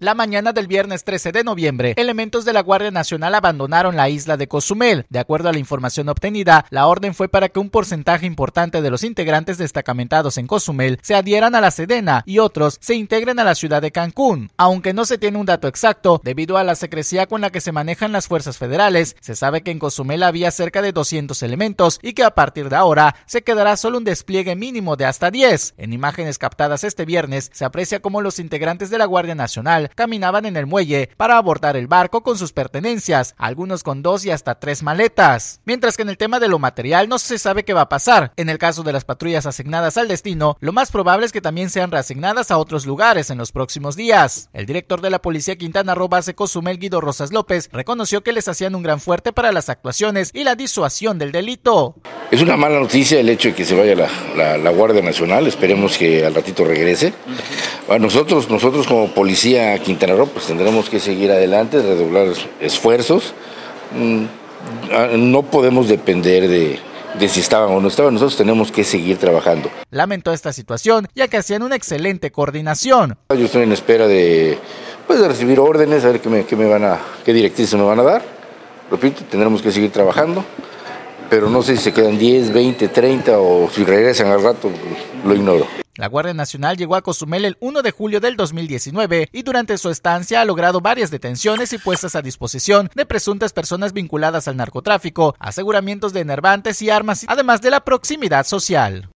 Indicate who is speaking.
Speaker 1: La mañana del viernes 13 de noviembre, elementos de la Guardia Nacional abandonaron la isla de Cozumel. De acuerdo a la información obtenida, la orden fue para que un porcentaje importante de los integrantes destacamentados en Cozumel se adhieran a la Sedena y otros se integren a la ciudad de Cancún. Aunque no se tiene un dato exacto, debido a la secrecía con la que se manejan las fuerzas federales, se sabe que en Cozumel había cerca de 200 elementos y que a partir de ahora se quedará solo un despliegue mínimo de hasta 10. En imágenes captadas este viernes, se aprecia cómo los integrantes de la Guardia Nacional caminaban en el muelle para abordar el barco con sus pertenencias, algunos con dos y hasta tres maletas. Mientras que en el tema de lo material no se sabe qué va a pasar. En el caso de las patrullas asignadas al destino, lo más probable es que también sean reasignadas a otros lugares en los próximos días. El director de la Policía Quintana Roo Base Cozumel Guido Rosas López reconoció que les hacían un gran fuerte para las actuaciones y la disuasión del delito.
Speaker 2: Es una mala noticia el hecho de que se vaya la, Guardia Nacional, esperemos que al ratito regrese. nosotros, nosotros como policía Quintana Roo, pues tendremos que seguir adelante, redoblar esfuerzos. Mm, no podemos depender de, de si estaban o no estaban, nosotros tenemos que seguir trabajando.
Speaker 1: Lamento esta situación, ya que hacían una excelente coordinación.
Speaker 2: Yo estoy en espera de, pues, de recibir órdenes, a ver qué, me, van a, qué directrices me van a dar. Repito, tendremos que seguir trabajando pero no sé si se quedan 10, 20, 30 o si regresan al rato, lo ignoro.
Speaker 1: La Guardia Nacional llegó a Cozumel el 1 de julio del 2019 y durante su estancia ha logrado varias detenciones y puestas a disposición de presuntas personas vinculadas al narcotráfico, aseguramientos de enervantes y armas, además de la proximidad social.